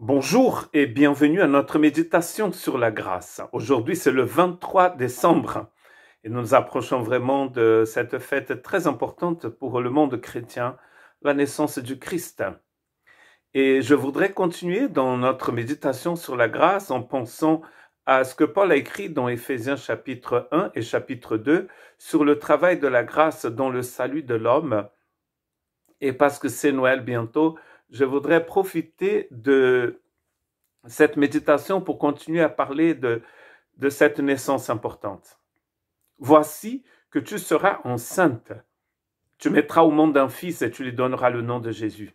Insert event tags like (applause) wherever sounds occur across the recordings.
Bonjour et bienvenue à notre méditation sur la grâce. Aujourd'hui, c'est le 23 décembre et nous nous approchons vraiment de cette fête très importante pour le monde chrétien, la naissance du Christ. Et je voudrais continuer dans notre méditation sur la grâce en pensant à ce que Paul a écrit dans Éphésiens chapitre 1 et chapitre 2 sur le travail de la grâce dans le salut de l'homme. Et parce que c'est Noël bientôt, je voudrais profiter de cette méditation pour continuer à parler de, cette naissance importante. Voici que tu seras enceinte. Tu mettras au monde un fils et tu lui donneras le nom de Jésus.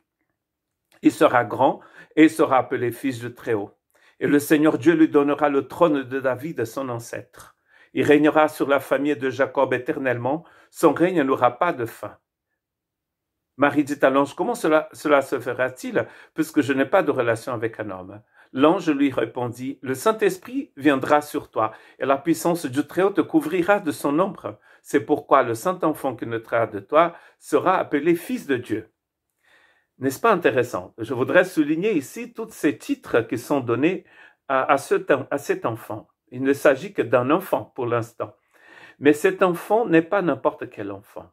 Il sera grand et sera appelé fils de Très-Haut. Et le Seigneur Dieu lui donnera le trône de David, son ancêtre. Il régnera sur la famille de Jacob éternellement. Son règne n'aura pas de fin. Marie dit à l'ange, comment cela, se fera-t-il, puisque je n'ai pas de relation avec un homme L'ange lui répondit, le Saint-Esprit viendra sur toi, et la puissance du Très-Haut te couvrira de son ombre. C'est pourquoi le Saint-Enfant qui naîtra de toi sera appelé Fils de Dieu. N'est-ce pas intéressant Je voudrais souligner ici tous ces titres qui sont donnés à cet enfant. Il ne s'agit que d'un enfant pour l'instant. Mais cet enfant n'est pas n'importe quel enfant.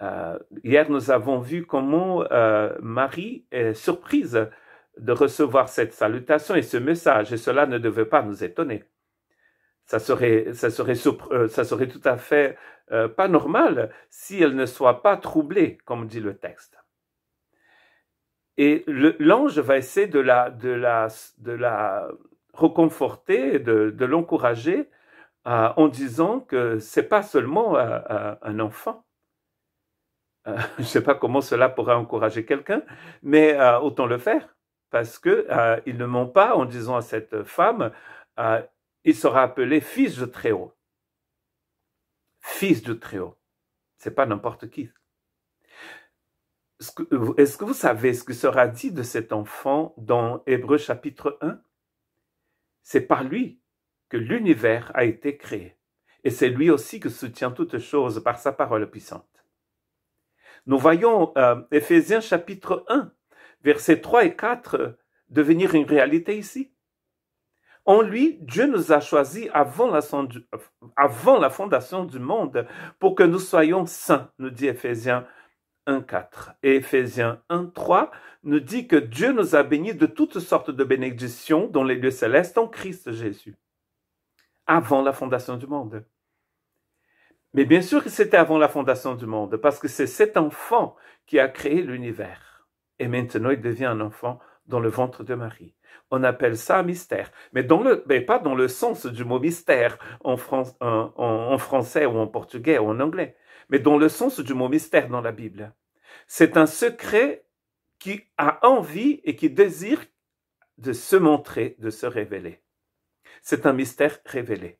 Euh, hier, nous avons vu comment euh, Marie est surprise de recevoir cette salutation et ce message, et cela ne devait pas nous étonner. Ça serait, ça serait, euh, tout à fait pas normal si elle ne soit pas troublée, comme dit le texte. Et l'ange va essayer de la, de de la reconforter, de, l'encourager en disant que c'est pas seulement un enfant, euh, (laughs) je ne sais pas comment cela pourra encourager quelqu'un, mais euh, autant le faire, parce que euh, il ne ment pas en disant à cette femme, il sera appelé fils de Très-Haut. Fils de Très-Haut. C'est pas n'importe qui. Est-ce que, vous savez ce que sera dit de cet enfant dans Hébreu chapitre 1 C'est par lui que l'univers a été créé. Et c'est lui aussi qui soutient toutes choses par sa parole puissante. Nous voyons Éphésiens euh, chapitre 1, versets 3 et 4 devenir une réalité ici. En lui, Dieu nous a choisis avant la, fondation du monde pour que nous soyons saints, nous dit Éphésiens 4. Et Éphésiens 3 nous dit que Dieu nous a bénis de toutes sortes de bénédictions dans les lieux célestes en Christ Jésus, avant la fondation du monde. Mais bien sûr que c'était avant la fondation du monde, parce que c'est cet enfant qui a créé l'univers. Et maintenant, il devient un enfant dans le ventre de Marie. On appelle ça un mystère, mais, pas dans le sens du mot mystère en français ou en portugais ou en anglais, mais dans le sens du mot mystère dans la Bible. C'est un secret qui a envie et qui désire de se montrer, de se révéler. C'est un mystère révélé.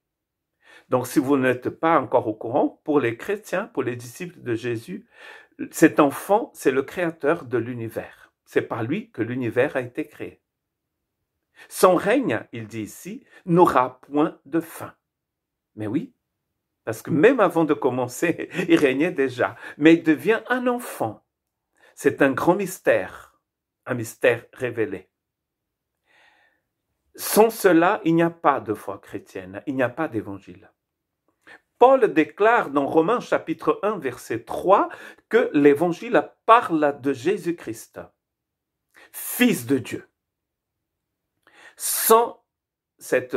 Donc, si vous n'êtes pas encore au courant, pour les chrétiens, pour les disciples de Jésus, cet enfant, c'est le créateur de l'univers. C'est par lui que l'univers a été créé. Son règne, il dit ici, n'aura point de fin. Mais oui, parce que même avant de commencer, (laughs) il régnait déjà, mais il devient un enfant. C'est un grand mystère, un mystère révélé. Sans cela, il n'y a pas de foi chrétienne, il n'y a pas d'évangile. Paul déclare dans Romains chapitre 1 verset 3 que l'évangile parle de Jésus-Christ, fils de Dieu. Sans cette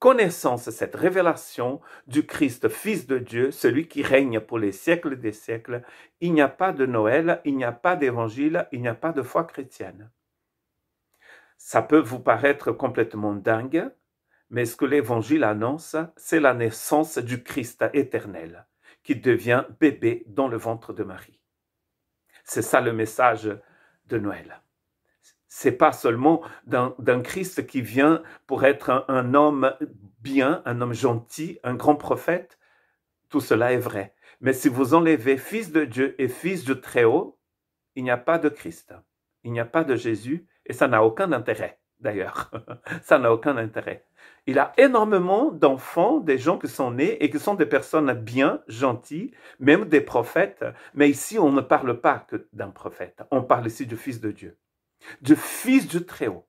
connaissance, cette révélation du Christ, fils de Dieu, celui qui règne pour les siècles des siècles, il n'y a pas de Noël, il n'y a pas d'évangile, il n'y a pas de foi chrétienne. Ça peut vous paraître complètement dingue, mais ce que l'Évangile annonce, c'est la naissance du Christ éternel, qui devient bébé dans le ventre de Marie. C'est ça le message de Noël. C'est pas seulement d'un Christ qui vient pour être un, un homme bien, un homme gentil, un grand prophète. Tout cela est vrai. Mais si vous enlevez Fils de Dieu et Fils du Très-Haut, il n'y a pas de Christ, il n'y a pas de Jésus, et ça n'a aucun intérêt d'ailleurs. (laughs) Ça n'a aucun intérêt. Il a énormément d'enfants, des gens qui sont nés et qui sont des personnes bien, gentilles, même des prophètes. Mais ici, on ne parle pas que d'un prophète. On parle ici du Fils de Dieu, du Fils du Très-Haut.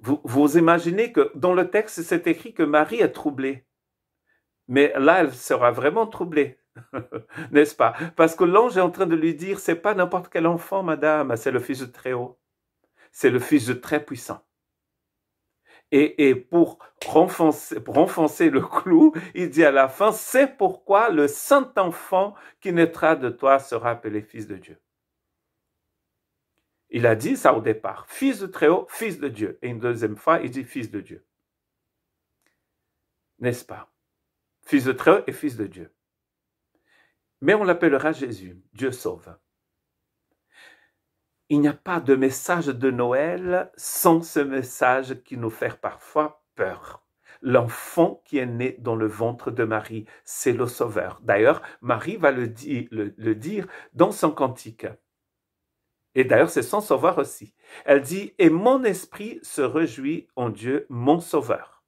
Vous, imaginez que dans le texte, c'est écrit que Marie est troublée. Mais là, elle sera vraiment troublée. (laughs) N'est-ce pas Parce que l'ange est en train de lui dire, c'est pas n'importe quel enfant, madame, c'est le Fils du Très-Haut c'est le Fils de très puissant. Et, pour, renfoncer, pour le clou, il dit à la fin, c'est pourquoi le Saint-Enfant qui naîtra de toi sera appelé Fils de Dieu. Il a dit ça au départ, Fils de Très-Haut, Fils de Dieu. Et une deuxième fois, il dit Fils de Dieu. N'est-ce pas Fils de Très-Haut et Fils de Dieu. Mais on l'appellera Jésus, Dieu sauve. Il n'y a pas de message de Noël sans ce message qui nous fait parfois peur. L'enfant qui est né dans le ventre de Marie, c'est le Sauveur. D'ailleurs, Marie va le, dire dans son cantique. Et d'ailleurs, c'est son Sauveur aussi. Elle dit, Et mon esprit se réjouit en Dieu, mon Sauveur.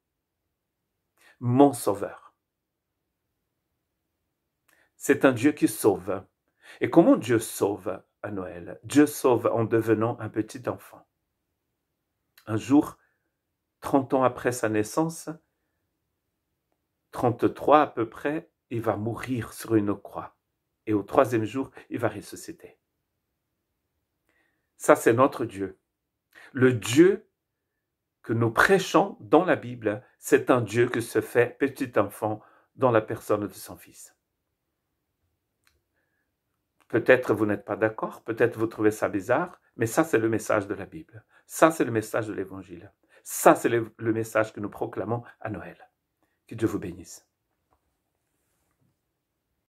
Mon Sauveur. C'est un Dieu qui sauve. Et comment Dieu sauve Noël. Dieu sauve en devenant un petit enfant. Un jour, 30 ans après sa naissance, 33 à peu près, il va mourir sur une croix. Et au troisième jour, il va ressusciter. Ça, c'est notre Dieu. Le Dieu que nous prêchons dans la Bible, c'est un Dieu qui se fait petit enfant dans la personne de son Fils. Peut-être vous n'êtes pas d'accord, peut-être vous trouvez ça bizarre, mais ça c'est le message de la Bible. Ça c'est le message de l'Évangile. Ça c'est le, le message que nous proclamons à Noël. Que Dieu vous bénisse.